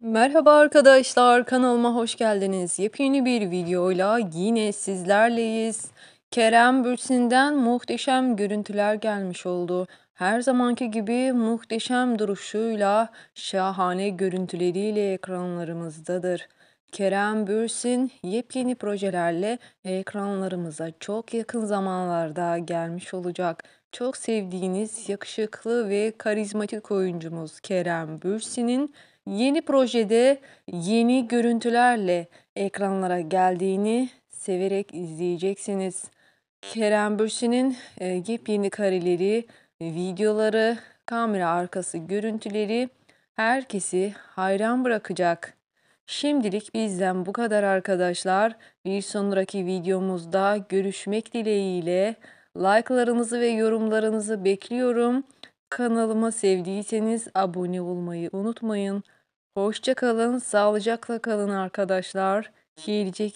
Merhaba arkadaşlar, kanalıma hoş geldiniz. Yepyeni bir videoyla yine sizlerleyiz. Kerem Bürsin'den muhteşem görüntüler gelmiş oldu. Her zamanki gibi muhteşem duruşuyla, şahane görüntüleriyle ekranlarımızdadır. Kerem Bürsin yepyeni projelerle ekranlarımıza çok yakın zamanlarda gelmiş olacak. Çok sevdiğiniz yakışıklı ve karizmatik oyuncumuz Kerem Bürsin'in yeni projede yeni görüntülerle ekranlara geldiğini severek izleyeceksiniz. Kerem Bürsin'in e, yepyeni kareleri, videoları, kamera arkası görüntüleri herkesi hayran bırakacak. Şimdilik bizden bu kadar arkadaşlar. Bir sonraki videomuzda görüşmek dileğiyle. Like'larınızı ve yorumlarınızı bekliyorum. Kanalıma sevdiyseniz abone olmayı unutmayın. Hoşça kalın, sağlıcakla kalın arkadaşlar. Gelecek